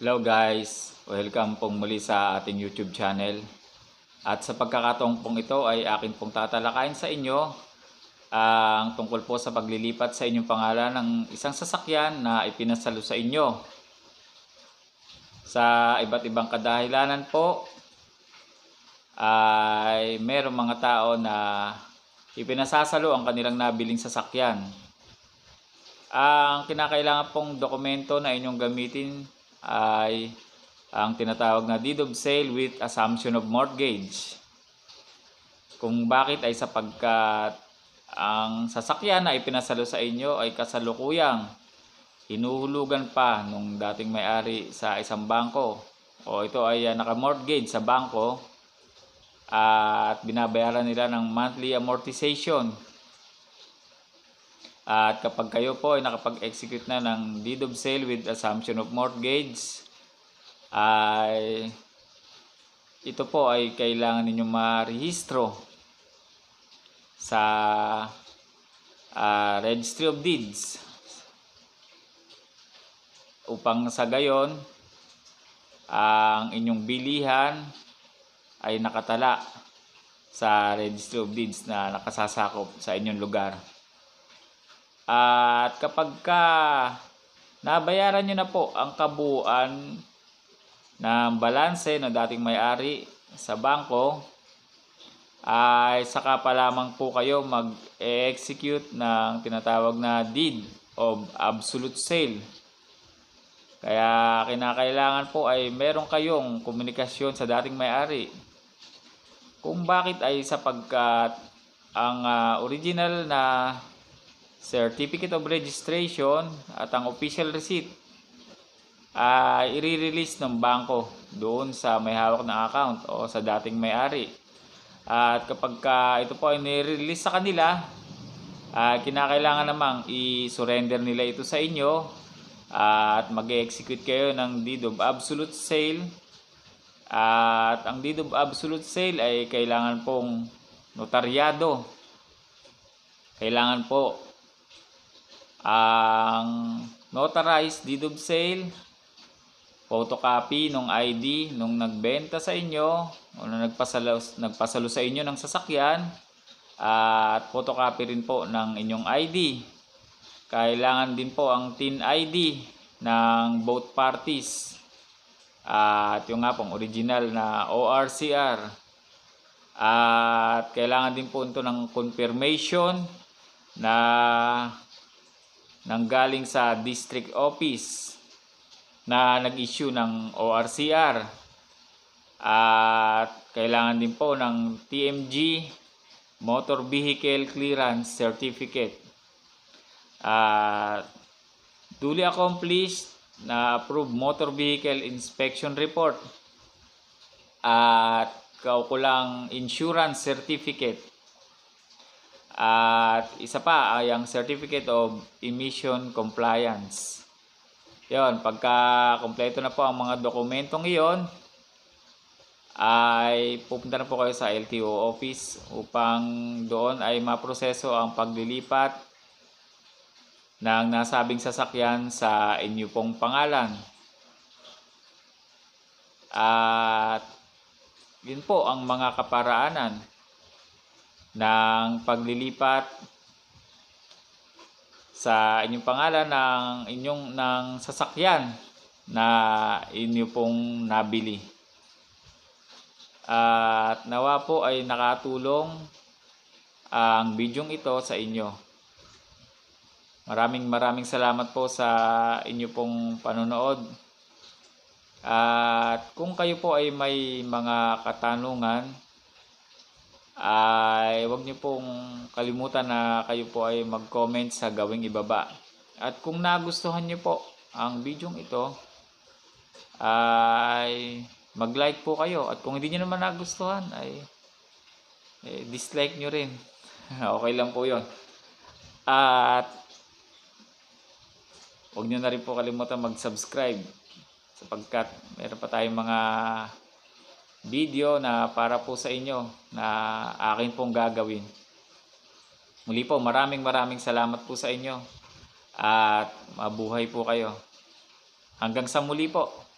Hello guys, welcome pong muli sa ating YouTube channel. At sa pagkakataong pong ito ay akin pong tatalakayin sa inyo ang tungkol po sa paglilipat sa inyong pangalan ng isang sasakyan na ipinasalo sa inyo. Sa iba't ibang kadahilanan po ay merong mga tao na ipinasasalo ang kanilang nabiling sasakyan. Ang kinakailangan pong dokumento na inyong gamitin ay ang tinatawag na deed of sale with assumption of mortgage. Kung bakit ay sapagkat ang sasakyan na ipinasalo sa inyo ay kasalukuyang hinuhulugan pa nung dating may-ari sa isang bangko o ito ay ah, naka-mortgage sa bangko ah, at binabayaran nila ng monthly amortization at kapag kayo po ay nakapag-execute na ng deed of sale with assumption of mortgage, ay ito po ay kailangan ninyo marehistro sa uh, Registry of Deeds upang sa gayon ang inyong bilihan ay nakatala sa Registry of Deeds na nakasasakop sa inyong lugar. At kapag ka nabayaran nyo na po ang kabuuan ng balanse ng dating may-ari sa bangko, ay saka pa lamang po kayo mag-execute ng tinatawag na deed of absolute sale. Kaya kinakailangan po ay meron kayong komunikasyon sa dating may-ari. Kung bakit ay sapagkat ang uh, original na certificate of registration at ang official receipt uh, i-release ng bangko doon sa may hawak ng account o sa dating may-ari. at kapag ka ito po ay ni-release sa kanila, uh, kinakailangan namang i-surrender nila ito sa inyo uh, at mag-execute kayo ng deed of absolute sale. Uh, at ang deed of absolute sale ay kailangan pong notaryado. Kailangan po ang notarized deed of sale, photocopy ng ID nung nagbenta sa inyo o nung nagpasalo, nagpasalo sa inyo ng sasakyan at photocopy rin po ng inyong ID. Kailangan din po ang TIN ID ng both parties at yung nga pong original na ORCR at kailangan din po ito ng confirmation na nang galing sa district office na nag-issue ng ORCR at kailangan din po ng TMG Motor Vehicle Clearance Certificate at duly accomplished na approved motor vehicle inspection report at kaukulang insurance certificate at isa pa ay ang Certificate of Emission Compliance. Yon, pagka kumpleto na po ang mga dokumentong iyon, ay pupunta na po kayo sa LTO office upang doon ay maproseso ang paglilipat ng nasabing sasakyan sa inyo pong pangalan. At yun po ang mga kaparaanan ng paglilipat sa inyong pangalan ng inyong ng sasakyan na inyo pong nabili. At nawa po ay nakatulong ang bidyong ito sa inyo. Maraming maraming salamat po sa inyo pong panonood. At kung kayo po ay may mga katanungan, ay huwag niyo pong kalimutan na kayo po ay mag-comment sa gawing ibaba. At kung nagustuhan niyo po ang video ito, ay mag-like po kayo. At kung hindi niyo naman nagustuhan, ay eh, dislike niyo rin. okay lang po yon At huwag niyo na rin po kalimutan mag-subscribe sapagkat meron pa tayong mga video na para po sa inyo na akin pong gagawin. Muli po, maraming maraming salamat po sa inyo at mabuhay po kayo. Hanggang sa muli po.